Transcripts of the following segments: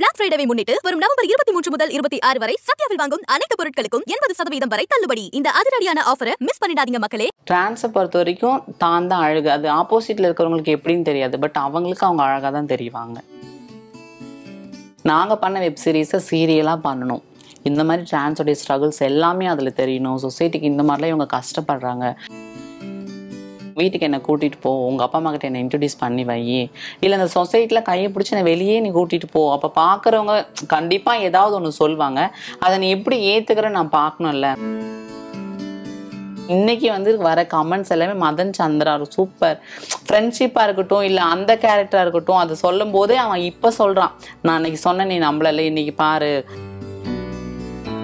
black ஃப்ரைடேவை முன்னிட்டு வரும் நவம்பர் இருபத்தி மூன்று முதல் இருபத்தி ஆறு வரை சத்யாவில் வாங்கும் அனைத்து பொருட்களுக்கும் எண்பது சதவீதம் வரை தள்ளுபடி இந்த அதிரடியான ஆஃபரை மிஸ் பண்ணிடாதீங்க மக்களே டிரான்ஸை பொறுத்த வரைக்கும் தான் தான் அழகு அது ஆப்போசிட்ல இருக்கிறவங்களுக்கு எப்படின்னு தெரியாது பட் அவங்களுக்கு அவங்க அழகாக தான் தெரிவாங்க நாங்கள் பண்ண வெப் சீரீஸை சீரியலாக பண்ணணும் இந்த மாதிரி டிரான்ஸோடைய ஸ்ட்ரகிள்ஸ் எல்லாமே அதில் தெரியணும் சொசைட்டிக்கு இந்த மாதிரிலாம் இவங்க கஷ்டப்படுறாங்க வீட்டுக்கு என்னை கூட்டிகிட்டு போ உங்க அப்பா அம்மா கிட்ட என்ன இன்ட்ரடியூஸ் பண்ணி வை இல்லை அந்த சொசைட்டில கையை பிடிச்சி என்னை வெளியே நீ கூட்டிட்டு போ அப்போ பார்க்குறவங்க கண்டிப்பாக ஏதாவது ஒன்று சொல்லுவாங்க அதை நீ எப்படி ஏற்றுக்கிற நான் பார்க்கணும்ல இன்னைக்கு வந்து வர கமெண்ட்ஸ் எல்லாமே மதன் சந்திரா சூப்பர் ஃப்ரெண்ட்ஷிப்பாக இருக்கட்டும் இல்லை அந்த கேரக்டராக இருக்கட்டும் அதை சொல்லும் போதே அவன் இப்போ சொல்கிறான் நான் அன்னைக்கு சொன்ன நீ நம்மள இன்னைக்கு பாரு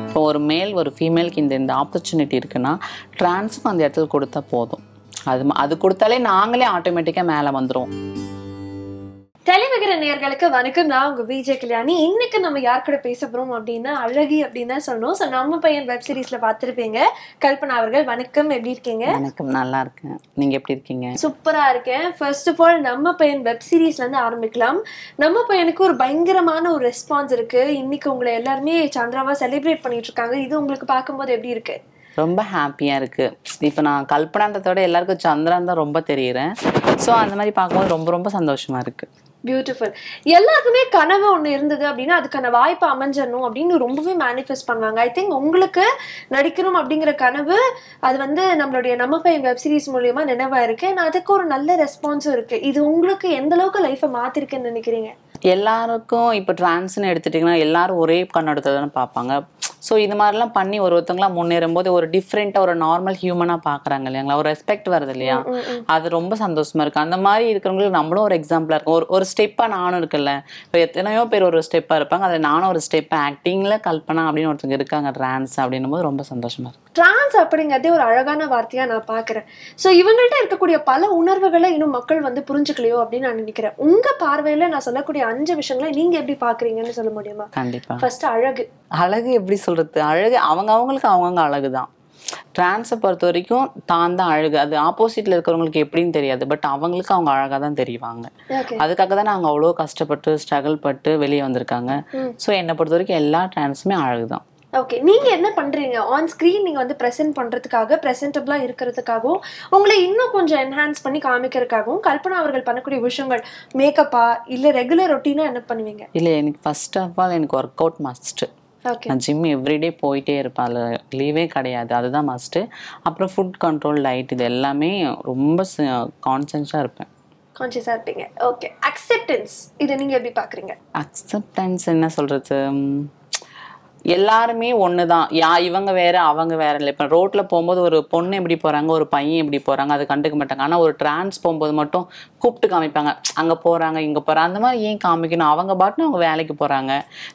இப்போ ஒரு மேல் ஒரு ஃபீமேலுக்கு இந்த இந்த ஆப்பர்ச்சுனிட்டி இருக்குன்னா டிரான்ஸ்ஃபர் அந்த இடத்துல கொடுத்தா போதும் அது அது கொடுத்தாலே நாங்களே ஆட்டோமேட்டிக்காக மேலே வந்துரும் தெளிவுகிற நேர்களுக்கு வணக்கம் நான் உங்க விஜய் கல்யாணி இன்னைக்கு நம்ம யார் கூட பேச போறோம் அப்படின்னா அழகி அப்படின்னு தான் சொல்லணும் ஸோ நம்ம பையன் வெப் சீரிஸ்ல பார்த்துருப்பீங்க கல்பனா அவர்கள் வணக்கம் எப்படி இருக்கீங்க வணக்கம் நல்லா இருக்கேன் நீங்க எப்படி இருக்கீங்க சூப்பரா இருக்கேன் ஃபர்ஸ்ட் ஆஃப் ஆல் நம்ம பையன் வெப் சீரிஸ்ல இருந்து ஆரம்பிக்கலாம் நம்ம பையனுக்கு ஒரு பயங்கரமான ஒரு ரெஸ்பான்ஸ் இருக்கு இன்னைக்கு உங்களை எல்லாருமே சந்திராவா செலிப்ரேட் பண்ணிட்டு இருக்காங்க இது உங்களுக்கு பார்க்கும்போது எப்படி இருக்கு ரொம்ப ஹாப்பியாக இருக்குது இப்போ நான் கல்பனான்றதோட எல்லாருக்கும் சந்திரன் தான் ரொம்ப தெரியுறேன் ஸோ அந்த மாதிரி பார்க்கும்போது ரொம்ப ரொம்ப சந்தோஷமாக இருக்குது பியூட்டிஃபுல் எல்லாருக்குமே கனவு ஒன்று இருந்தது அப்படின்னா அதுக்கான வாய்ப்பு அமைஞ்சிடணும் அப்படின்னு ரொம்பவே மேனிஃபெஸ்ட் பண்ணுவாங்க ஐ திங்க் உங்களுக்கு நடிக்கணும் அப்படிங்கிற கனவு அது வந்து நம்மளுடைய நம்ம பையன் வெப் சீரிஸ் நினைவாக இருக்கு ஏன்னா அதுக்கு ஒரு நல்ல ரெஸ்பான்ஸும் இருக்கு இது உங்களுக்கு எந்த அளவுக்கு லைஃப்பை மாத்திருக்குன்னு நினைக்கிறீங்க எல்லாருக்கும் இப்போ ட்ரான்ஸ்னு எடுத்துட்டிங்கன்னா எல்லாரும் ஒரே கண்ணோட்டத்தை தானே பார்ப்பாங்க ஸோ இது மாதிரிலாம் பண்ணி ஒரு ஒருத்தங்களாம் முன்னேறும் போது ஒரு டிஃப்ரெண்டாக ஒரு நார்மல் ஹியூமனாக பார்க்குறாங்க இல்லைங்களா ஒரு ரெஸ்பெக்ட் வருது இல்லையா அது ரொம்ப சந்தோஷமா இருக்குது அந்த மாதிரி இருக்கிறவங்களுக்கு நம்மளும் ஒரு எக்ஸாம்பிளாக இருக்கும் ஒரு ஒரு ஸ்டெப்பாக நானும் இருக்குல்ல இப்போ எத்தனையோ பேர் ஒரு ஸ்டெப்பாக இருப்பாங்க அதில் நானும் ஒரு ஸ்டெப் ஆக்டிங்கில் கல்பனா அப்படின்னு ஒருத்தங்க இருக்காங்க ட்ரான்ஸ் அப்படின்னும் போது ரொம்ப சந்தோஷமா இருக்கும் ட்ரான்ஸ் அப்படிங்கிறதே ஒரு அழகான வார்த்தையாக நான் பார்க்குறேன் ஸோ இவங்கள்ட்ட இருக்கக்கூடிய பல உணர்வுகளை இன்னும் மக்கள் வந்து புரிஞ்சுக்கலையோ அப்படின்னு நான் நினைக்கிறேன் உங்கள் பார்வையில் நான் சொல்லக்கூடிய அஞ்சு விஷயங்களை நீங்கள் எப்படி பார்க்குறீங்கன்னு சொல்ல முடியுமா கண்டிப்பாக ஃபர்ஸ்ட் அழகு அழகு எப்படி சொல்கிறது அழகு அவங்க அவங்களுக்கு அவங்கவுங்க அழகு தான் டிரான்ஸை பொறுத்த வரைக்கும் தான் தான் அழகு அது ஆப்போசிட்ல இருக்கிறவங்களுக்கு எப்படின்னு தெரியாது பட் அவங்களுக்கு அவங்க அழகாக தான் தெரிவாங்க அதுக்காக தான் அவங்க அவ்வளோ கஷ்டப்பட்டு ஸ்ட்ரகிள் பட்டு வெளியே வந்திருக்காங்க ஸோ என்னை பொறுத்த வரைக்கும் எல்லா டிரான்ஸுமே அழகு தான் ஓகே நீங்க என்ன பண்றீங்க ஆன் ஸ்க்ரீன் நீங்கள் வந்து ப்ரெசென்ட் பண்றதுக்காக ப்ரெசென்டபுளாக இருக்கிறதுக்காகவும் உங்களை இன்னும் கொஞ்சம் என்ஹான்ஸ் பண்ணி காமிக்கிறதுக்காகவும் கல்பனா அவர்கள் பண்ணக்கூடிய விஷயங்கள் மேக்கப்பா இல்ல ரெகுலர் ரொட்டீனா என்ன பண்ணுவீங்க இல்லை எனக்கு ஃபர்ஸ்ட் ஆஃப் ஆல் எனக்கு ஒர்க் அவுட் மஸ்ட் நான் ஜிம் எவ்ரிடே போயிட்டே இருப்பேன் அதில் லீவே கிடையாது அதுதான் மஸ்ட்டு அப்புறம் ஃபுட் கண்ட்ரோல் டயட் இது எல்லாமே ரொம்ப கான்சன்ஸாக இருப்பேன் கான்சியஸாக இருப்பீங்க ஓகே அக்செப்டன்ஸ் இதை நீங்கள் எப்படி பார்க்குறீங்க அக்செப்டன்ஸ் என்ன சொல்கிறது எல்லாருமே ஒன்று தான் யா இவங்க வேற அவங்க வேற இல்லை இப்போ ரோட்டில் போகும்போது ஒரு பொண்ணு எப்படி போகிறாங்க ஒரு பையன் எப்படி போகிறாங்க அது கண்டுக்க மாட்டாங்க ஆனால் ஒரு டிரான்ஸ் போகும்போது மட்டும் கூப்பிட்டு காமிப்பாங்க அங்கே போகிறாங்க இங்கே போகிறாங்க அந்த மாதிரி ஏன் காமிக்கணும் அவங்க பாட்டுன்னு அவங்க வேலைக்கு போகிறாங்க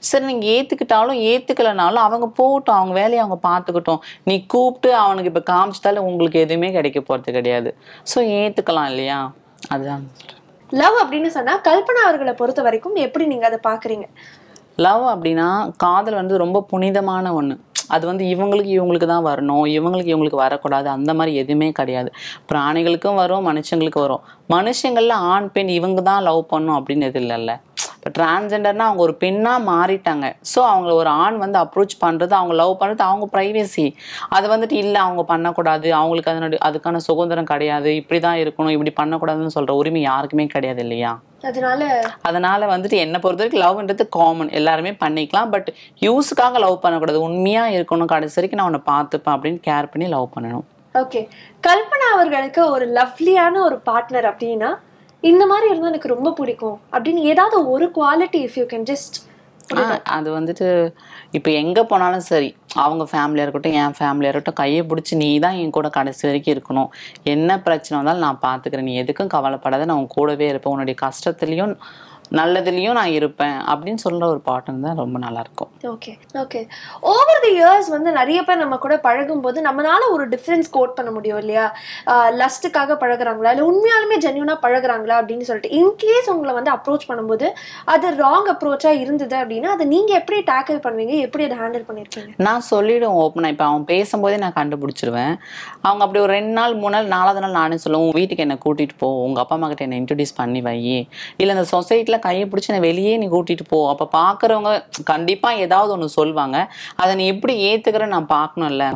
சரி நீங்கள் ஏற்றுக்கிட்டாலும் ஏற்றுக்கலனாலும் அவங்க போகட்டும் அவங்க வேலையை அவங்க பார்த்துக்கிட்டோம் நீ கூப்பிட்டு அவனுக்கு இப்போ காமிச்சிட்டாலும் உங்களுக்கு எதுவுமே கிடைக்க போகிறது கிடையாது ஸோ ஏற்றுக்கலாம் இல்லையா அதுதான் லவ் அப்படின்னு சொன்னால் கல்பனா அவர்களை பொறுத்த வரைக்கும் எப்படி நீங்கள் அதை பார்க்குறீங்க லவ் அப்படின்னா காதல் வந்து ரொம்ப புனிதமான ஒன்று அது வந்து இவங்களுக்கு இவங்களுக்கு தான் வரணும் இவங்களுக்கு இவங்களுக்கு வரக்கூடாது அந்த மாதிரி எதுவுமே கிடையாது பிராணிகளுக்கும் வரும் மனுஷங்களுக்கும் வரும் மனுஷங்களில் ஆண் பெண் இவங்க தான் லவ் பண்ணும் அப்படின்னு எது இல்லைல்ல இப்போ டிரான்ஸெண்டர்னால் அவங்க ஒரு பெண்ணாக மாறிட்டாங்க ஸோ அவங்கள ஒரு ஆண் வந்து அப்ரோச் பண்ணுறது அவங்க லவ் பண்ணுறது அவங்க ப்ரைவேசி அது வந்துட்டு இல்லை அவங்க பண்ணக்கூடாது அவங்களுக்கு அதனுடைய அதுக்கான சுதந்திரம் கிடையாது இப்படி தான் இருக்கணும் இப்படி பண்ணக்கூடாதுன்னு சொல்கிற உரிமை யாருக்குமே கிடையாது இல்லையா அதனால அதனால வந்துட்டு என்ன பொறுத்த வரைக்கும் லவ்ன்றது காமன் எல்லாருமே பண்ணிக்கலாம் பட் யூஸுக்காக லவ் பண்ணக்கூடாது உண்மையா இருக்கணும் கடைசி வரைக்கும் நான் உன்னை பார்த்துப்பேன் அப்படின்னு கேர் பண்ணி லவ் பண்ணணும் ஓகே கல்பனா அவர்களுக்கு ஒரு லவ்லியான ஒரு பார்ட்னர் அப்படின்னா இந்த மாதிரி இருந்தால் எனக்கு ரொம்ப பிடிக்கும் அப்படின்னு ஏதாவது ஒரு quality if you can just அது வந்துட்டு இப்போ எங்கே போனாலும் சரி அவங்க ஃபேமிலியாக இருக்கட்டும் என் ஃபேமிலியாக இருக்கட்டும் கையை பிடிச்சி நீ தான் என் கூட கடைசி வரைக்கும் இருக்கணும் என்ன பிரச்சனை வந்தாலும் நான் பார்த்துக்கிறேன் நீ எதுக்கும் கவலைப்படாத நான் உன் கூடவே இருப்பேன் உன்னுடைய கஷ்டத்துலேயும் நல்லதுலேயும் நான் இருப்பேன் அப்படின்னு சொல்கிற ஒரு பாட்டன் தான் ரொம்ப நல்லாயிருக்கும் okay okay over the years வந்து நிறைய பேர் நம்ம கூட பழகும்போது நம்மளால ஒரு டிஃப்ரென்ஸ் கோட் பண்ண முடியும் இல்லையா லஸ்ட்டுக்காக பழகுறாங்களா இல்லை உண்மையாலுமே ஜென்யூனாக பழகுறாங்களா அப்படின்னு சொல்லிட்டு இன்கேஸ் உங்களை வந்து அப்ரோச் பண்ணும்போது அது ராங் அப்ரோச்சாக இருந்தது அப்படின்னா அதை நீங்கள் எப்படி டேக்கிள் பண்ணுவீங்க எப்படி அதை ஹேண்டில் பண்ணியிருக்கீங்க நான் சொல்லிவிடுவேன் ஓப்பனாக இப்போ அவன் பேசும்போதே நான் கண்டுபிடிச்சிருவேன் அவங்க அப்படி ஒரு ரெண்டு நாள் மூணு நாள் நாலாவது நாள் நானே சொல்லுவேன் வீட்டுக்கு என்னை கூட்டிகிட்டு போ உங்கள் அப்பா அம்மா கிட்ட என்னை இன்ட்ரடியூஸ் பண்ணி வை இல்லை இந்த சொசைட்டியில் கையை பிடிச்சி நான் வெளியே நீ கூட்டிகிட்டு போ அப்போ பார்க்குறவங்க கண்டிப்பாக ஏதாவது ஒன்று சொல்லுவாங்க அதை நீ எப்படி ஏற்றுக்கிற நான் பார்க்கணும்ல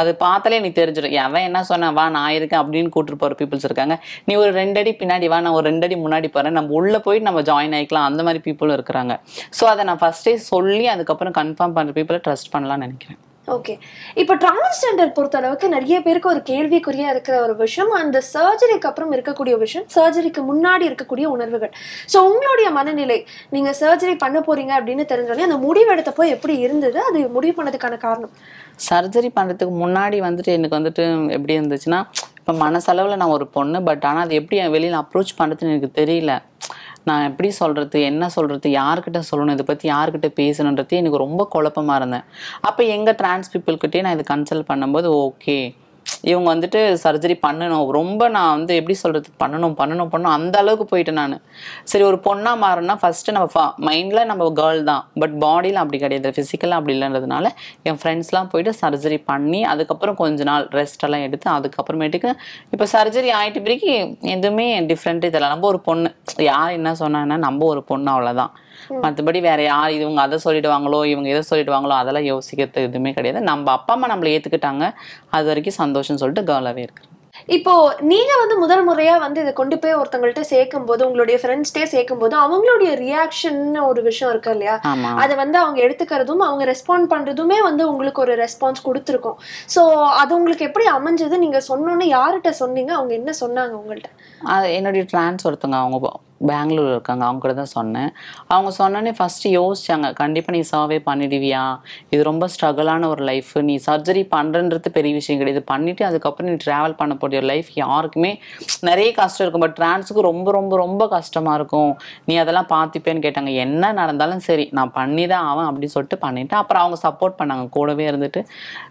அது பார்த்தாலே நீ தெரிஞ்சிடும் எவன் என்ன சொன்ன வா நான் இருக்கேன் அப்படின்னு கூட்டிட்டு போகிற பீப்புள்ஸ் இருக்காங்க நீ ஒரு ரெண்டடி பின்னாடி வா நான் ஒரு ரெண்டடி முன்னாடி போகிறேன் நம்ம உள்ளே போயிட்டு நம்ம ஜாயின் ஆகிக்கலாம் அந்த மாதிரி பீப்புளும் இருக்கிறாங்க ஸோ அதை நான் ஃபர்ஸ்டே சொல்லி அதுக்கப்புறம் கன்ஃபார்ம் பண்ணுற பீப்புளை ட்ரஸ்ட் பண்ணலாம்னு நினைக்கிறேன் ஓகே இப்போ டிரான்ஸ்ஜெண்டர் பொறுத்த அளவுக்கு நிறைய பேருக்கு ஒரு கேள்விக்குறியாக இருக்கிற ஒரு விஷயம் அந்த சர்ஜரிக்கு அப்புறம் இருக்கக்கூடிய விஷயம் சர்ஜரிக்கு முன்னாடி இருக்கக்கூடிய உணர்வுகள் ஸோ உங்களுடைய மனநிலை நீங்கள் சர்ஜரி பண்ண போறீங்க அப்படின்னு தெரிஞ்சோடனே அந்த முடிவு எடுத்தப்போ எப்படி இருந்தது அது முடிவு பண்ணதுக்கான காரணம் சர்ஜரி பண்ணுறதுக்கு முன்னாடி வந்துட்டு எனக்கு வந்துட்டு எப்படி இருந்துச்சுன்னா இப்போ மனசளவில் நான் ஒரு பொண்ணு பட் ஆனால் அது எப்படி வெளியில் அப்ரோச் பண்ணுறதுன்னு எனக்கு தெரியல நான் எப்படி சொல்கிறது என்ன சொல்கிறது யார்கிட்ட சொல்லணும் இதை பற்றி யார்கிட்ட பேசணுன்றது எனக்கு ரொம்ப குழப்பமாக இருந்தேன் அப்போ எங்கள் டிரான்ஸ் பீப்புள்கிட்டே நான் இது கன்சல்ட் பண்ணும்போது ஓகே இவங்க வந்துட்டு சர்ஜரி பண்ணணும் ரொம்ப நான் வந்து எப்படி சொல்கிறது பண்ணணும் பண்ணணும் பண்ணணும் அந்த அளவுக்கு போயிட்டேன் நான் சரி ஒரு பொண்ணாக மாறனா ஃபஸ்ட்டு நம்ம மைண்டில் நம்ம கேர்ள் தான் பட் பாடியில் அப்படி கிடையாது ஃபிசிக்கலாக அப்படி இல்லைன்றதுனால என் ஃப்ரெண்ட்ஸ்லாம் போயிட்டு சர்ஜரி பண்ணி அதுக்கப்புறம் கொஞ்ச நாள் ரெஸ்டெல்லாம் எடுத்து அதுக்கப்புறமேட்டுக்கு இப்போ சர்ஜரி ஆகிட்டு பிறகு எதுவுமே டிஃப்ரெண்ட்டு தெரியல நம்ம ஒரு பொண்ணு யார் என்ன சொன்னாங்கன்னா நம்ம ஒரு பொண்ணு அவ்வளோதான் மற்றபடி வேற யார் இவங்க அதை சொல்லிடுவாங்களோ இவங்க எதை சொல்லிடுவாங்களோ அதெல்லாம் யோசிக்கிறது எதுவுமே கிடையாது நம்ம அப்பா அம்மா நம்மளை ஏற்றுக்கிட்டாங்க அது வரைக்கும் சந்தோஷம் சொல்லிட்டு கவலாவே இருக்கு இப்போ நீங்க வந்து முதல் முறையா வந்து இதை கொண்டு போய் ஒருத்தவங்கள்ட்ட சேர்க்கும் போது உங்களுடைய ஃப்ரெண்ட்ஸ்டே சேர்க்கும் போது அவங்களுடைய ரியாக்ஷன் ஒரு விஷயம் இருக்கு இல்லையா அதை வந்து அவங்க எடுத்துக்கிறதும் அவங்க ரெஸ்பாண்ட் பண்றதுமே வந்து உங்களுக்கு ஒரு ரெஸ்பான்ஸ் கொடுத்துருக்கோம் ஸோ அது உங்களுக்கு எப்படி அமைஞ்சது நீங்க சொன்னோன்னு யார்கிட்ட சொன்னீங்க அவங்க என்ன சொன்னாங்க உங்கள்கிட்ட என்னுடைய ட்ரான்ஸ் ஒருத்தவங்க அவங்க பெங்களூர் இருக்காங்க அவங்க கூட தான் சொன்னேன் அவங்க சொன்னோன்னே ஃபஸ்ட்டு யோசிச்சாங்க கண்டிப்பாக நீ சர்வே பண்ணிடுவியா இது ரொம்ப ஸ்ட்ரகிளான ஒரு லைஃப் நீ சர்ஜரி பண்ணுறன்றது பெரிய விஷயம் கிடையாது பண்ணிவிட்டு அதுக்கப்புறம் நீ ட்ராவல் பண்ண போகிற லைஃப் யாருக்குமே நிறைய கஷ்டம் இருக்கும் பட் ட்ரான்ஸுக்கு ரொம்ப ரொம்ப ரொம்ப கஷ்டமாக இருக்கும் நீ அதெல்லாம் பார்த்துப்பேன்னு கேட்டாங்க என்ன நடந்தாலும் சரி நான் பண்ணி தான் ஆவேன் அப்படின்னு சொல்லிட்டு பண்ணிவிட்டு அப்புறம் அவங்க சப்போர்ட் பண்ணாங்க கூடவே இருந்துட்டு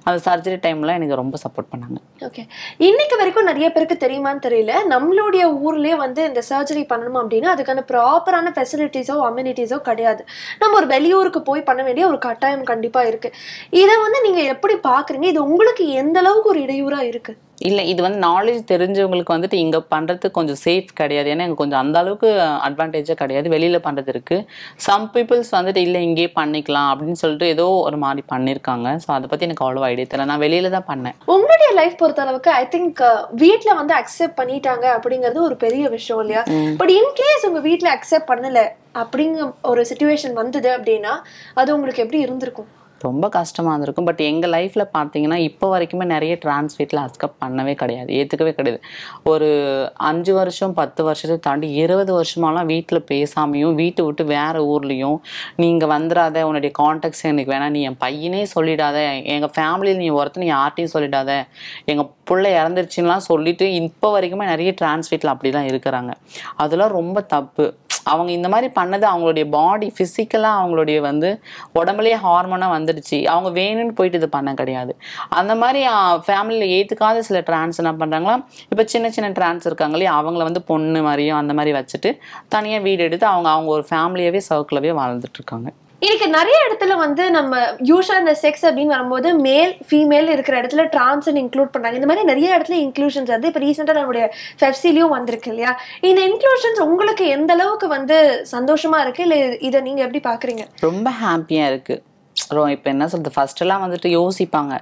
அந்த சர்ஜரி டைமில் எனக்கு ரொம்ப சப்போர்ட் பண்ணாங்க ஓகே இன்னைக்கு வரைக்கும் நிறைய பேருக்கு தெரியுமான்னு தெரியல நம்மளுடைய ஊர்லேயே வந்து இந்த சர்ஜரி பண்ணணுமா அப்படின்னா அதுக்கான ப்ராப்பரான ஃபெசிலிட்டிஸோ அம்யூனிட்டிஸோ கிடையாது நம்ம ஒரு வெளியூருக்கு போய் பண்ண வேண்டிய ஒரு கட்டாயம் கண்டிப்பாக இருக்குது இதை வந்து நீங்கள் எப்படி பார்க்குறீங்க இது உங்களுக்கு எந்த அளவுக்கு ஒரு இடையூறாக இருக்குது இல்லை இது வந்து நாலேஜ் தெரிஞ்சவங்களுக்கு வந்துட்டு இங்கே பண்ணுறதுக்கு கொஞ்சம் சேஃப் கிடையாது ஏன்னா இங்கே கொஞ்சம் அந்த அளவுக்கு அட்வான்டேஜாக கிடையாது வெளியில் பண்ணுறது இருக்குது சம் பீப்புள்ஸ் வந்துட்டு இல்லை இங்கேயே பண்ணிக்கலாம் அப்படின்னு சொல்லிட்டு ஏதோ ஒரு மாதிரி பண்ணியிருக்காங்க ஸோ அதை பற்றி எனக்கு அவ்வளோ ஐடியா தெரியல நான் வெளியில தான் பண்ணேன் உங்களுடைய லைஃப் பொறுத்த அளவுக்கு ஐ திங்க் வீட்டில் வந்து அக்செப்ட் பண்ணிட்டாங்க அப்படிங்கிறது ஒரு பெரிய விஷயம் இல்லையா பட் இன்கேஸ் உங்கள் வீட்டில் அக்செப்ட் பண்ணலை அப்படிங்கிற ஒரு சுச்சுவேஷன் வந்தது அப்படின்னா அது உங்களுக்கு எப்படி இருந்திருக்கும் ரொம்ப கஷ்டமாக இருந்திருக்கும் பட் எங்கள் லைஃப்பில் பார்த்தீங்கன்னா இப்போ வரைக்குமே நிறைய ட்ரான்ஸ் வீட்டில் பண்ணவே கிடையாது ஏற்றுக்கவே கிடையாது ஒரு அஞ்சு வருஷம் பத்து வருஷத்தை தாண்டி இருபது வருஷமாலாம் வீட்டில் பேசாமையும் வீட்டை விட்டு வேறு ஊர்லேயும் நீங்கள் வந்துடாத உன்னுடைய கான்டாக்ட்ஸ் எனக்கு வேணாம் நீ என் பையனே சொல்லிடாத எங்கள் ஃபேமிலியில் நீ நீ யார்ட்டையும் சொல்லிடாத எங்கள் பிள்ளை இறந்துருச்சுன்னெலாம் சொல்லிவிட்டு இப்போ வரைக்குமே நிறைய ட்ரான்ஸ் வீட்டில் இருக்கிறாங்க அதெல்லாம் ரொம்ப தப்பு அவங்க இந்த மாதிரி பண்ணது அவங்களுடைய பாடி ஃபிசிக்கலாக அவங்களுடைய வந்து உடம்புலேயே ஹார்மோனாக வந்துடுச்சு அவங்க வேணும்னு போயிட்டு இது பண்ண கிடையாது அந்த மாதிரி ஃபேமிலியில் ஏற்றுக்காத சில ட்ரான்ஸ் என்ன பண்ணுறாங்களா இப்போ சின்ன சின்ன ட்ரான்ஸ் இருக்காங்களே அவங்கள வந்து பொண்ணு மாதிரியும் அந்த மாதிரி வச்சுட்டு தனியாக வீடு எடுத்து அவங்க அவங்க ஒரு ஃபேமிலியாகவே சர்க்கிளாகவே வாழ்ந்துட்டுருக்காங்க இன்னைக்கு நிறைய இடத்துல வந்து நம்ம யூஸ்வலாக இந்த செக்ஸ் அப்படின்னு வரும்போது மேல் ஃபீமேல் இருக்கிற இடத்துல டிரான்ஸ் இன்க்ளூட் பண்றாங்க இந்த மாதிரி நிறைய இடத்துல இன்க்ளூஷன்ஸ் வந்து இப்போ ரீசெண்டா நம்மளுடைய ஃபெப்சிலையும் வந்திருக்கு இல்லையா இந்த இன்க்ளூஷன்ஸ் உங்களுக்கு எந்த அளவுக்கு வந்து சந்தோஷமா இருக்கு இல்ல இதை நீங்க எப்படி பாக்குறீங்க ரொம்ப ஹாப்பியா இருக்கு இப்போ என்ன சொல்கிறது ஃபஸ்ட்டெல்லாம் வந்துட்டு யோசிப்பாங்க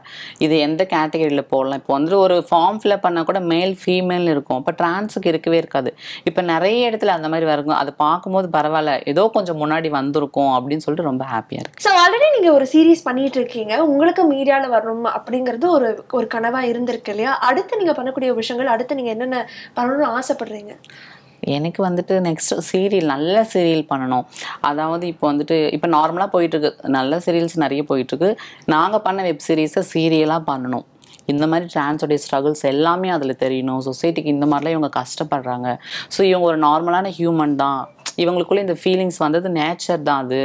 இது எந்த கேட்டகரியில் போடலாம் இப்போ வந்துட்டு ஒரு ஃபார்ம் ஃபில்அப் பண்ணால் கூட மேல் ஃபீமேல் இருக்கும் இப்போ ட்ரான்ஸுக்கு இருக்கவே இருக்காது இப்போ நிறைய இடத்துல அந்த மாதிரி வரும் அது பார்க்கும்போது பரவாயில்ல ஏதோ கொஞ்சம் முன்னாடி வந்திருக்கும் அப்படின்னு சொல்லிட்டு ரொம்ப ஹாப்பியாக இருக்கும் ஸோ ஆல்ரெடி நீங்கள் ஒரு சீரீஸ் பண்ணிட்டு இருக்கீங்க உங்களுக்கு மீடியாவில் வரணும் அப்படிங்கிறது ஒரு ஒரு கனவாக இருந்திருக்கு இல்லையா அடுத்து நீங்கள் பண்ணக்கூடிய விஷயங்கள் அடுத்து நீங்கள் என்னென்ன பண்ணணும்னு ஆசைப்படுறீங்க எனக்கு வந்துட்டு நெக்ஸ்ட் சீரியல் நல்ல சீரியல் பண்ணணும் அதாவது இப்போ வந்துட்டு இப்போ நார்மலாக போயிட்டுருக்கு நல்ல சீரியல்ஸ் நிறைய போயிட்டுருக்கு நாங்கள் பண்ண வெப் சீரிஸை சீரியலாக பண்ணணும் இந்த மாதிரி ட்ரான்ஸோடைய ஸ்ட்ரகிள்ஸ் எல்லாமே அதில் தெரியணும் சொசைட்டிக்கு இந்த மாதிரிலாம் இவங்க கஷ்டப்படுறாங்க ஸோ இவங்க ஒரு நார்மலான ஹியூமன் தான் இவங்களுக்குள்ள இந்த ஃபீலிங்ஸ் வந்தது நேச்சர் தான் அது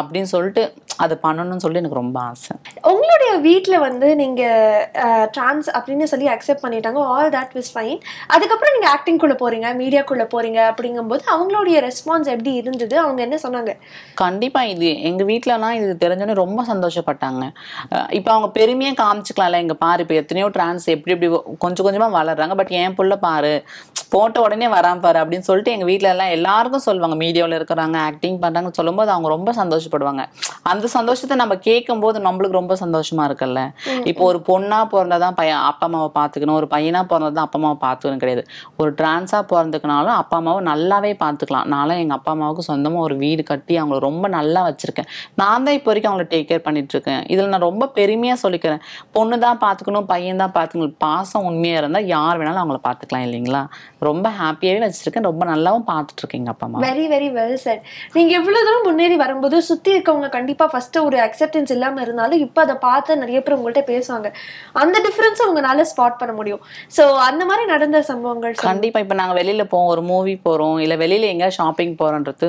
அப்படின்னு சொல்லிட்டு அது பண்ணணும்னு சொல்லி எனக்கு ரொம்ப ஆசை உங்களுடைய வீட்டில் வந்து நீங்கள் ட்ரான்ஸ் அப்படின்னு சொல்லி அக்செப்ட் பண்ணிட்டாங்க ஆல் தட் விஸ் ஃபைன் அதுக்கப்புறம் நீங்கள் ஆக்டிங்குள்ளே போகிறீங்க மீடியாக்குள்ளே போகிறீங்க அப்படிங்கும்போது அவங்களுடைய ரெஸ்பான்ஸ் எப்படி இருந்தது அவங்க என்ன சொன்னாங்க கண்டிப்பாக இது எங்கள் வீட்டிலலாம் இது தெரிஞ்சோன்னே ரொம்ப சந்தோஷப்பட்டாங்க இப்போ அவங்க பெருமையாக காமிச்சிக்கலாம்ல எங்கள் பாரு இப்போ எத்தனையோ ட்ரான்ஸ் எப்படி எப்படி கொஞ்சம் கொஞ்சமாக வளர்றாங்க பட் என் புள்ள பாரு போட்ட உடனே வராம பாரு அப்படின்னு சொல்லிட்டு எங்கள் வீட்டில எல்லாம் எல்லாருக்கும் சொல்லுவாங்க மீடியாவில் இருக்கிறாங்க ஆக்டிங் பண்ணுறாங்கன்னு சொல்லும்போது அவங்க ரொம்ப சந்தோஷப்படுவாங்க அந்த சந்தோஷத்தை நம்ம கேட்கும் போது நம்மளுக்கு ரொம்ப சந்தோஷமா இருக்குல்ல இப்போ ஒரு பொண்ணா பிறந்ததான் பையன் அப்பா அம்மாவை பாத்துக்கணும் ஒரு பையனா பிறந்ததான் அப்பா அம்மாவை பாத்துக்கணும் கிடையாது ஒரு டிரான்ஸா பிறந்துக்கனாலும் அப்பா அம்மாவை நல்லாவே பார்த்துக்கலாம் நானும் எங்க அப்பா அம்மாவுக்கு சொந்தமா ஒரு வீடு கட்டி அவங்கள ரொம்ப நல்லா வச்சிருக்கேன் நான் தான் இப்போ வரைக்கும் அவங்கள டேக் கேர் பண்ணிட்டு இருக்கேன் இதுல நான் ரொம்ப பெருமையா சொல்லிக்கிறேன் பொண்ணு தான் பாத்துக்கணும் பையன் தான் பாத்துக்கணும் பாசம் உண்மையா இருந்தா யார் வேணாலும் அவங்கள பாத்துக்கலாம் இல்லைங்களா ரொம்ப ஹாப்பியாவே வச்சிருக்கேன் ரொம்ப நல்லாவும் பார்த்துட்டு இருக்கேன் எங்க அப்பா அம்மா வெரி வெரி வெல் சார் நீங்க எவ்வளவு தூரம் முன்னேறி வரும்போது சுத்தி இருக்கவங்க கண்டிப்பா ஃபஸ்ட்டு ஒரு அக்செப்டன்ஸ் இல்லாமல் இருந்தாலும் இப்போ அதை பார்த்து நிறைய பேர் உங்கள்கிட்ட பேசுவாங்க அந்த டிஃப்ரென்ஸை உங்களால் ஸ்பாட் பண்ண முடியும் ஸோ அந்த மாதிரி நடந்த சம்பவங்கள் கண்டிப்பாக இப்போ நாங்கள் வெளியில் போவோம் ஒரு மூவி போகிறோம் இல்லை வெளியில் எங்கேயா ஷாப்பிங் போகிறோன்றது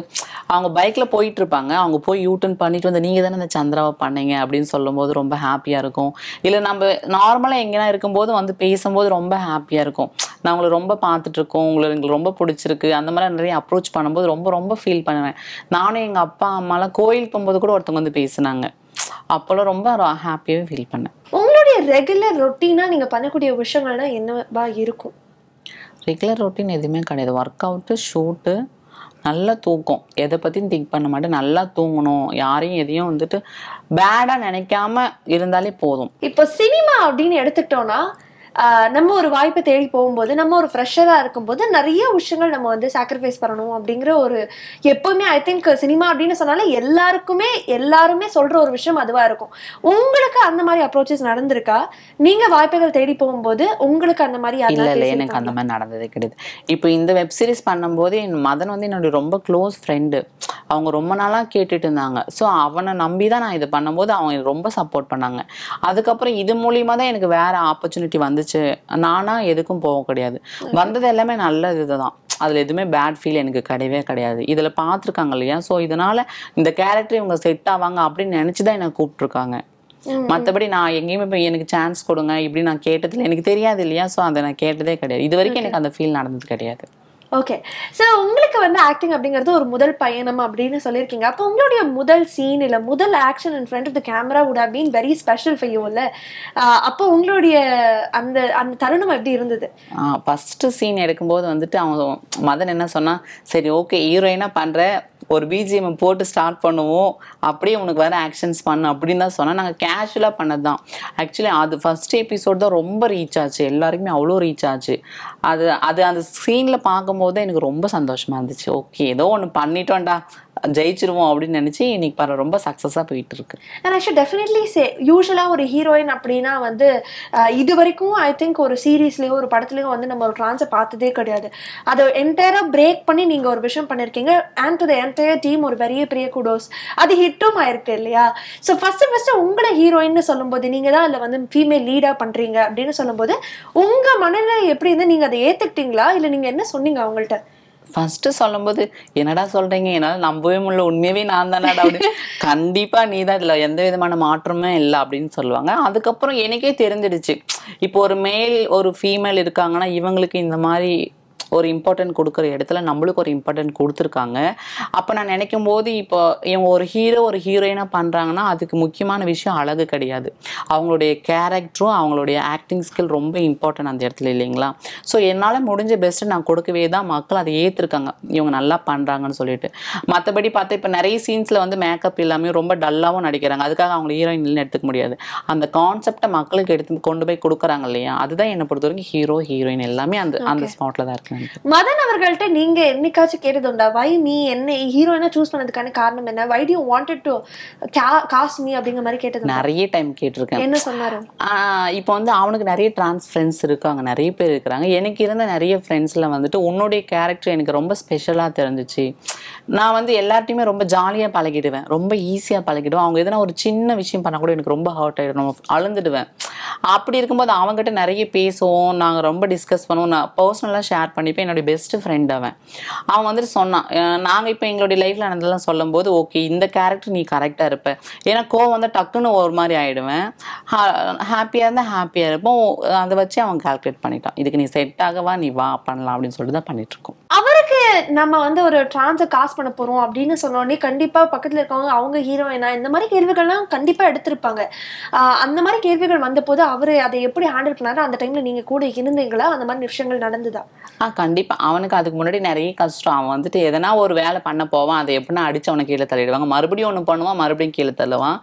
அவங்க பைக்கில் போயிட்டு இருப்பாங்க அவங்க போய் யூட்டன் பண்ணிட்டு வந்து நீங்கள் தானே அந்த சந்திராவை பண்ணீங்க அப்படின்னு சொல்லும்போது ரொம்ப ஹாப்பியாக இருக்கும் இல்லை நம்ம நார்மலாக எங்கேனா இருக்கும்போது வந்து பேசும்போது ரொம்ப ஹாப்பியாக இருக்கும் நான் உங்களை ரொம்ப இருக்கோம் உங்களை எங்களுக்கு ரொம்ப பிடிச்சிருக்கு அந்த மாதிரி நிறைய அப்ரோச் பண்ணும்போது ரொம்ப ரொம்ப ஃபீல் பண்ணுவேன் நானும் எங்கள் அப்பா அம்மாலாம் கோயில் போகும்போது கூட ஒருத்தவங்க வந்து வந்து பேசினாங்க அப்போல்லாம் ரொம்ப ஹாப்பியாகவே ஃபீல் பண்ணேன் உங்களுடைய ரெகுலர் ரொட்டீனாக நீங்கள் பண்ணக்கூடிய விஷயங்கள்லாம் என்னவா இருக்கும் ரெகுலர் ரொட்டீன் எதுவுமே கிடையாது ஒர்க் அவுட்டு ஷூட்டு நல்லா தூக்கம் எதை பற்றியும் திங்க் பண்ண மாட்டேன் நல்லா தூங்கணும் யாரையும் எதையும் வந்துட்டு பேடாக நினைக்காம இருந்தாலே போதும் இப்போ சினிமா அப்படின்னு எடுத்துக்கிட்டோன்னா நம்ம ஒரு வாய்ப்பை தேடி போகும்போது நம்ம ஒரு ஃப்ரெஷராக இருக்கும்போது நிறைய விஷயங்கள் நம்ம வந்து சாக்ரிஃபைஸ் பண்ணணும் அப்படிங்கிற ஒரு எப்போவுமே ஐ திங்க் சினிமா அப்படின்னு சொன்னாலே எல்லாருக்குமே எல்லாருமே சொல்கிற ஒரு விஷயம் அதுவாக இருக்கும் உங்களுக்கு அந்த மாதிரி அப்ரோச்சஸ் நடந்திருக்கா நீங்கள் வாய்ப்புகள் தேடி போகும்போது உங்களுக்கு அந்த மாதிரி இல்லை இல்லை எனக்கு அந்த மாதிரி நடந்தது கிடையாது இப்போ இந்த வெப் சீரிஸ் பண்ணும்போது என் மதன் வந்து என்னுடைய ரொம்ப க்ளோஸ் ஃப்ரெண்டு அவங்க ரொம்ப நாளாக கேட்டுட்டு இருந்தாங்க ஸோ அவனை நம்பி தான் நான் இது பண்ணும்போது அவங்க ரொம்ப சப்போர்ட் பண்ணாங்க அதுக்கப்புறம் இது மூலியமாக தான் எனக்கு வேறு ஆப்பர்ச்சுனிட்டி வந்து வந்துச்சு நானாக எதுக்கும் போக கிடையாது வந்தது எல்லாமே நல்ல இதுதான் அதில் எதுவுமே பேட் ஃபீல் எனக்கு கிடையவே கிடையாது இதில் பார்த்துருக்காங்க இல்லையா ஸோ இதனால் இந்த கேரக்டர் இவங்க செட் ஆவாங்க அப்படின்னு நினச்சி தான் என்னை கூப்பிட்ருக்காங்க மற்றபடி நான் எங்கேயுமே போய் எனக்கு சான்ஸ் கொடுங்க இப்படி நான் கேட்டதில்லை எனக்கு தெரியாது இல்லையா ஸோ அதை நான் கேட்டதே கிடையாது இது வரைக்கும் எனக்கு அந்த ஃபீல் நடந்தது கிடையாது ஓகே ஸோ உங்களுக்கு வந்து ஆக்டிங் அப்படிங்கிறது ஒரு முதல் பயணம் அப்படின்னு சொல்லியிருக்கீங்க அப்போ உங்களுடைய முதல் சீன் இல்லை முதல் action in front of the camera would have been very special for you இல்லை அப்போ உங்களுடைய அந்த அந்த தருணம் எப்படி இருந்தது ஃபஸ்ட்டு சீன் எடுக்கும்போது வந்துட்டு அவங்க மதன் என்ன சொன்னால் சரி ஓகே ஹீரோயினாக பண்ணுற ஒரு பிஜிஎம் போட்டு ஸ்டார்ட் பண்ணுவோம் அப்படியே உனக்கு வேறு ஆக்ஷன்ஸ் பண்ணு அப்படின்னு தான் சொன்னேன் நாங்கள் கேஷுவலாக பண்ணது தான் ஆக்சுவலி அது ஃபஸ்ட் எபிசோட் தான் ரொம்ப ரீச் ஆச்சு எல்லாருக்குமே அவ்வளோ ரீச் ஆச்சு அது அது அந்த ஸ்க்ரீனில் பார்க்கும்போது எனக்கு ரொம்ப சந்தோஷமாக இருந்துச்சு ஓகே ஏதோ ஒன்று பண்ணிட்டோம்டா ஜெயிச்சிருவோம் அப்படின்னு நினச்சி இன்னைக்கு பர ரொம்ப சக்ஸஸாக போயிட்டு இருக்கு and I should definitely say யூஸ்வலாக ஒரு ஹீரோயின் அப்படின்னா வந்து இது வரைக்கும் ஐ திங்க் ஒரு சீரீஸ்லேயோ ஒரு படத்துலேயோ வந்து நம்ம ஒரு ட்ரான்ஸை பார்த்ததே கிடையாது அதை என்டையராக பிரேக் பண்ணி நீங்கள் ஒரு விஷயம் பண்ணியிருக்கீங்க and to the entire team ஒரு பெரிய பெரிய குடோஸ் அது ஹிட்டும் ஆயிருக்கு இல்லையா ஸோ ஃபஸ்ட்டு ஃபஸ்ட்டு உங்களை ஹீரோயின்னு சொல்லும்போது நீங்கள் தான் அதில் வந்து ஃபீமேல் லீடாக பண்ணுறீங்க அப்படின்னு சொல்லும்போது உங்கள் மனநிலை எப்படி இருந்து நீங்கள் அதை ஏற்றுக்கிட்டீங்களா இல்லை நீங்கள் என்ன சொன்னீங்க அவங்கள்ட்ட ஃபஸ்ட்டு சொல்லும்போது என்னடா சொல்கிறீங்க என்னால் நம்பவே முடியல உண்மையவே நான் தானடா அப்படின்னு கண்டிப்பாக நீ தான் இல்லை எந்த விதமான மாற்றமே இல்லை அப்படின்னு சொல்லுவாங்க அதுக்கப்புறம் எனக்கே தெரிஞ்சிடுச்சு இப்போ ஒரு மேல் ஒரு ஃபீமேல் இருக்காங்கன்னா இவங்களுக்கு இந்த மாதிரி ஒரு இம்பார்ட்டன்ட் கொடுக்குற இடத்துல நம்மளுக்கு ஒரு இம்பார்ட்டன்ட் கொடுத்துருக்காங்க அப்போ நான் நினைக்கும் போது இப்போ இவங்க ஒரு ஹீரோ ஒரு ஹீரோயினாக பண்ணுறாங்கன்னா அதுக்கு முக்கியமான விஷயம் அழகு கிடையாது அவங்களுடைய கேரக்டரும் அவங்களுடைய ஆக்டிங் ஸ்கில் ரொம்ப இம்பார்ட்டன்ட் அந்த இடத்துல இல்லைங்களா ஸோ என்னால் முடிஞ்ச பெஸ்ட்டு நான் கொடுக்கவே தான் மக்கள் அதை ஏற்றுருக்காங்க இவங்க நல்லா பண்ணுறாங்கன்னு சொல்லிட்டு மற்றபடி பார்த்தா இப்போ நிறைய சீன்ஸில் வந்து மேக்கப் இல்லாமல் ரொம்ப டல்லாகவும் நடிக்கிறாங்க அதுக்காக அவங்க ஹீரோயின் எடுத்துக்க முடியாது அந்த கான்செப்டை மக்களுக்கு எடுத்து கொண்டு போய் கொடுக்குறாங்க இல்லையா அதுதான் என்னை பொறுத்த வரைக்கும் ஹீரோ ஹீரோயின் எல்லாமே அந்த அந்த ஸ்பாட்டில் தான் இருக்குங்க மதன் அவர்கள்ட்ட நீங்க என்னைக்காச்சும் கேட்டது உண்டா வை மீ என்ன ஹீரோயினா சூஸ் பண்ணதுக்கான காரணம் என்ன why do wanted to cast me அப்படிங்கிற மாதிரி கேட்டது நிறைய டைம் கேட்டிருக்கேன் என்ன சொன்னாரு இப்போ வந்து அவனுக்கு நிறைய டிரான்ஸ் ஃப்ரெண்ட்ஸ் இருக்காங்க நிறைய பேர் இருக்கிறாங்க எனக்கு இருந்த நிறைய ஃப்ரெண்ட்ஸ்ல வந்துட்டு உன்னுடைய கேரக்டர் எனக்கு ரொம்ப ஸ்பெஷலாக தெரிஞ்சிச்சு நான் வந்து எல்லார்ட்டையுமே ரொம்ப ஜாலியாக பழகிடுவேன் ரொம்ப ஈஸியாக பழகிடுவேன் அவங்க எதனா ஒரு சின்ன விஷயம் பண்ணால் கூட எனக்கு ரொம்ப ஹார்ட் ஆகிடும் அழுந்துடுவேன் அப்படி இருக்கும்போது அவங்ககிட்ட நிறைய பேசுவோம் நாங்கள் ரொம்ப டிஸ்கஸ் பண்ணுவோம் நான் பர்சனலாக ஷேர் பண்ணிப்பேன் என்னுடைய பெஸ்ட் ஃப்ரெண்ட் அவன் அவன் வந்துட்டு சொன்னான் நாங்கள் இப்போ எங்களுடைய லைஃப்பில் நடந்ததெல்லாம் சொல்லும்போது ஓகே இந்த கேரக்டர் நீ கரெக்டாக இருப்ப ஏன்னா கோவம் வந்து டக்குன்னு ஒரு மாதிரி ஆகிடுவேன் ஹாப்பியாக இருந்தால் ஹாப்பியாக இருப்போம் அதை வச்சு அவன் கால்குலேட் பண்ணிட்டான் இதுக்கு நீ செட் ஆகவா நீ வா பண்ணலாம் அப்படின்னு சொல்லிட்டு தான் பண்ணிட்டு இருக்கோம் அவருக்கு நம்ம வந்து ஒரு டிரான்ஸை காசு பண்ண போகிறோம் அப்படின்னு சொன்னோடனே கண்டிப்பாக பக்கத்தில் இருக்கவங்க அவங்க ஹீரோயினா இந்த மாதிரி கேள்விகள்லாம் கண்டிப்பாக எடுத்திருப்பாங்க அந்த மாதிரி கேள்விகள் வந்தபோது அவர் அதை எப்படி ஹேண்டில் பண்ணாரோ அந்த டைமில் நீங்கள் கூட இருந்தீங்களா அந்த மாதிரி விஷயங்கள் நடந்துதா ஆ கண்டிப்பாக அவனுக்கு அதுக்கு முன்னாடி நிறைய கஷ்டம் அவன் வந்துட்டு எதனா ஒரு வேலை பண்ண போவான் அதை எப்படின்னா அடிச்சு அவனை கீழே தள்ளிடுவாங்க மறுபடியும் ஒன்று பண்ணுவான் மறுபடியும் கீழே தள்ளுவான்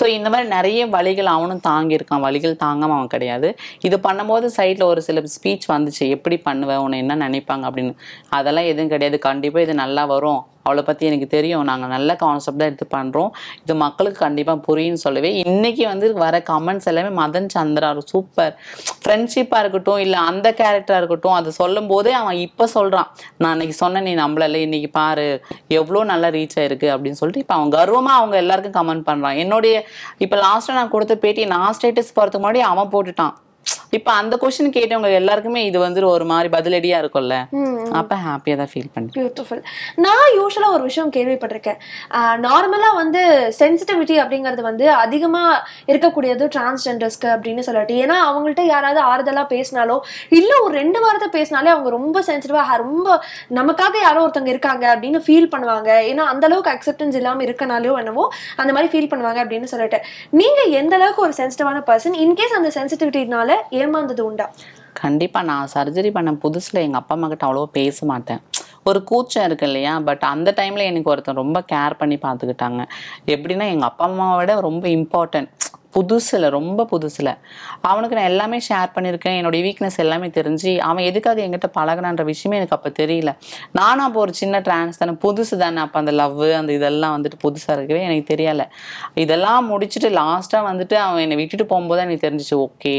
ஸோ இந்த மாதிரி நிறைய வழிகள் அவனும் தாங்கியிருக்கான் வழிகள் தாங்காமல் அவன் கிடையாது இது பண்ணும்போது சைட்ல ஒரு சில ஸ்பீச் வந்துச்சு எப்படி பண்ணுவேன் உன்னை என்ன நினைப்பாங்க அப்படின்னு அதெல்லாம் எது எதுவும் கிடையாது கண்டிப்பாக இது நல்லா வரும் அவளை பற்றி எனக்கு தெரியும் நாங்கள் நல்ல கான்செப்டாக எடுத்து பண்ணுறோம் இது மக்களுக்கு கண்டிப்பாக புரியும்னு சொல்லவே இன்றைக்கி வந்து வர கமெண்ட்ஸ் எல்லாமே மதன் சந்திரா சூப்பர் ஃப்ரெண்ட்ஷிப்பாக இருக்கட்டும் இல்லை அந்த கேரக்டராக இருக்கட்டும் அதை சொல்லும் போதே அவன் இப்போ சொல்கிறான் நான் அன்னைக்கு சொன்னேன் நீ நம்மளில் இன்றைக்கி பாரு எவ்வளோ நல்லா ரீச் ஆயிருக்கு அப்படின்னு சொல்லிட்டு இப்போ அவன் கர்வமாக அவங்க எல்லாருக்கும் கமெண்ட் பண்ணுறான் என்னுடைய இப்போ லாஸ்ட்டாக நான் கொடுத்த பேட்டி நான் ஸ்டேட்டஸ் போகிறதுக்கு முன்னாடி அவன் போட்டுட்டான் இப்ப அந்த கொஸ்டின் கேட்டவங்க எல்லாருக்குமே இது வந்து ஒரு மாதிரி பதிலடியா இருக்கும்ல அப்ப ஹாப்பியா தான் ஃபீல் பண்ணேன் பியூட்டிஃபுல் நான் யூஸ்வலா ஒரு விஷயம் கேள்விப்பட்டிருக்கேன் நார்மலா வந்து சென்சிட்டிவிட்டி அப்படிங்கிறது வந்து அதிகமா இருக்கக்கூடியது டிரான்ஸ்ஜெண்டர்ஸ்க்கு அப்படின்னு சொல்லிட்டு ஏன்னா அவங்கள்ட்ட யாராவது ஆறுதலா பேசினாலோ இல்ல ஒரு ரெண்டு வாரத்தை பேசினாலே அவங்க ரொம்ப சென்சிட்டிவா ரொம்ப நமக்காக யாரோ ஒருத்தவங்க இருக்காங்க அப்படின்னு ஃபீல் பண்ணுவாங்க ஏன்னா அந்த அளவுக்கு அக்செப்டன்ஸ் இல்லாம இருக்கனாலோ என்னவோ அந்த மாதிரி ஃபீல் பண்ணுவாங்க அப்படின்னு சொல்லிட்டு நீங்க எந்த அளவுக்கு ஒரு சென்சிட்டிவான பர்சன் இன்கேஸ் அந்த சென்சிட்டிவிட்டினால ஏமாந்தது உண்டா கண்டிப்பாக நான் சர்ஜரி பண்ண புதுசில் எங்கள் அப்பா அம்மா கிட்ட அவ்வளோ பேச மாட்டேன் ஒரு கூச்சம் இருக்கு இல்லையா பட் அந்த டைமில் எனக்கு ஒருத்தன் ரொம்ப கேர் பண்ணி பார்த்துக்கிட்டாங்க எப்படின்னா எங்கள் அப்பா அம்மாவை விட ரொம்ப இம்பார்ட்டன்ட் புதுசில் ரொம்ப புதுசில் அவனுக்கு நான் எல்லாமே ஷேர் பண்ணியிருக்கேன் என்னுடைய வீக்னஸ் எல்லாமே தெரிஞ்சு அவன் எதுக்காக எங்கிட்ட பழகினான்ற விஷயமே எனக்கு அப்போ தெரியல நானும் அப்போ ஒரு சின்ன ட்ரான்ஸ் தானே புதுசு தானே அப்போ அந்த லவ் அந்த இதெல்லாம் வந்துட்டு புதுசாக இருக்கவே எனக்கு தெரியலை இதெல்லாம் முடிச்சுட்டு லாஸ்ட்டாக வந்துட்டு அவன் என்னை விட்டுட்டு போகும்போது எனக்கு தெரிஞ்சிச்சு ஓகே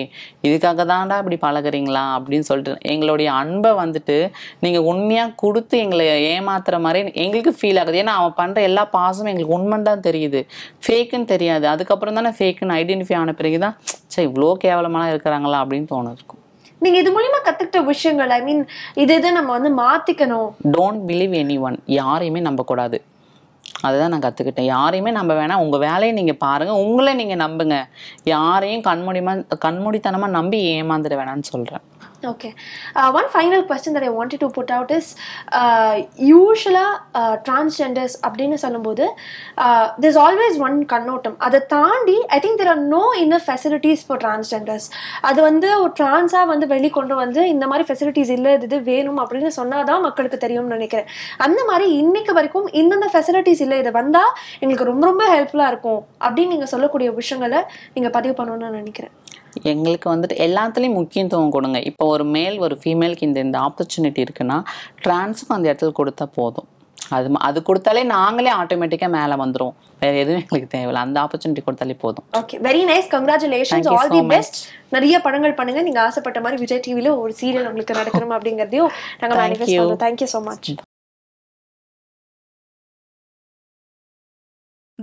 இதுக்காக தான்டா இப்படி பழகிறீங்களா அப்படின்னு சொல்லிட்டு எங்களுடைய அன்பை வந்துட்டு நீங்கள் உண்மையாக கொடுத்து எங்களை ஏமாத்துற மாதிரி எங்களுக்கு ஃபீல் ஆகுது ஏன்னா அவன் பண்ணுற எல்லா பாசமும் எங்களுக்கு உண்மைன்னு தான் தெரியுது ஃபேக்குன்னு தெரியாது அதுக்கப்புறம் தானே ஃபேக்குன்னு ஐடென்டிஃபை ஆன பிறகு தான் சரி இவ்வளோ கேவலமாக இருக்கிறாங்களா அப்படின்னு தோணுது இருக்கும் நீங்க இது மூலியமா கத்துக்கிட்ட விஷயங்கள் ஐ மீன் இது இதை நம்ம வந்து மாத்திக்கணும் டோன்ட் பிலீவ் எனி ஒன் யாரையுமே நம்பக்கூடாது அதுதான் நான் கற்றுக்கிட்டேன் யாரையுமே நம்ப வேணாம் உங்கள் வேலையை நீங்கள் பாருங்கள் உங்களை நீங்கள் நம்புங்க யாரையும் கண்மூடிமா கண்மூடித்தனமாக நம்பி ஏமாந்துட வேணாம்னு சொல்கிறேன் okay one final question that I want to put out is யூஷுவலாக ட்ரான்ஸ்ஜெண்டர்ஸ் அப்படின்னு சொல்லும்போது இஸ் ஆல்வேஸ் ஒன் கண்ணோட்டம் அதை தாண்டி I think there are no inner facilities for transgenders அது வந்து ஒரு ட்ரான்ஸாக வந்து வெளிக்கொண்டு வந்து இந்த மாதிரி ஃபெசிலிட்டிஸ் இல்லை இது வேணும் அப்படின்னு சொன்னால் தான் மக்களுக்கு தெரியும்னு நினைக்கிறேன் அந்த மாதிரி இன்னைக்கு வரைக்கும் இந்தந்த ஃபெசிலிட்டிஸ் இல்லை இது வந்தால் எங்களுக்கு ரொம்ப ரொம்ப ஹெல்ப்ஃபுல்லாக இருக்கும் அப்படின்னு நீங்கள் சொல்லக்கூடிய விஷயங்களை நீங்கள் பதிவு பண்ணணும்னு நினைக்கிறேன் எங்களுக்கு வந்துட்டு எல்லாத்துலேயும் முக்கியத்துவம் கொடுங்க இப்போ ஒரு மேல் ஒரு ஃபீமேலுக்கு இந்த இந்த ஆப்பர்ச்சுனிட்டி இருக்குன்னா ட்ரான்ஸுக்கும் அந்த இடத்துல கொடுத்தா போதும் அது அது கொடுத்தாலே நாங்களே ஆட்டோமேட்டிக்காக மேலே வந்துடும் வேற எதுவும் எங்களுக்கு தேவையில்ல அந்த ஆப்பர்ச்சுனிட்டி கொடுத்தாலே போதும் okay very nice congratulations all the best நிறைய படங்கள் பண்ணுங்க நீங்க ஆசைப்பட்ட மாதிரி விஜய் டிவில ஒரு சீரியல் உங்களுக்கு நடக்கணும் அப்படிங்கறதையும் நாங்க மேனிஃபெஸ்ட் பண்றோம் தேங்க்யூ ஸோ மச்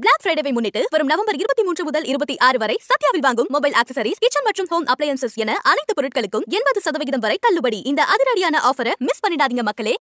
பிளாக் ஃப்ரைடேவை முன்னிட்டு வரும் நவம்பர் இருபத்தி மூன்று முதல் இருபத்தி ஆறு வரை சத்யாவில் வாங்கும் மொபைல் ஆக்சசரிஸ் கிச்சன் மற்றும் ஹோம் அப்ளையன்சஸ் என அனைத்து பொருட்களுக்கும் எண்பது சதவீதம் வரை தள்ளுபடி இந்த அதிரடியான ஆஃபரை மிஸ் பண்ணிடாதீங்க மக்களே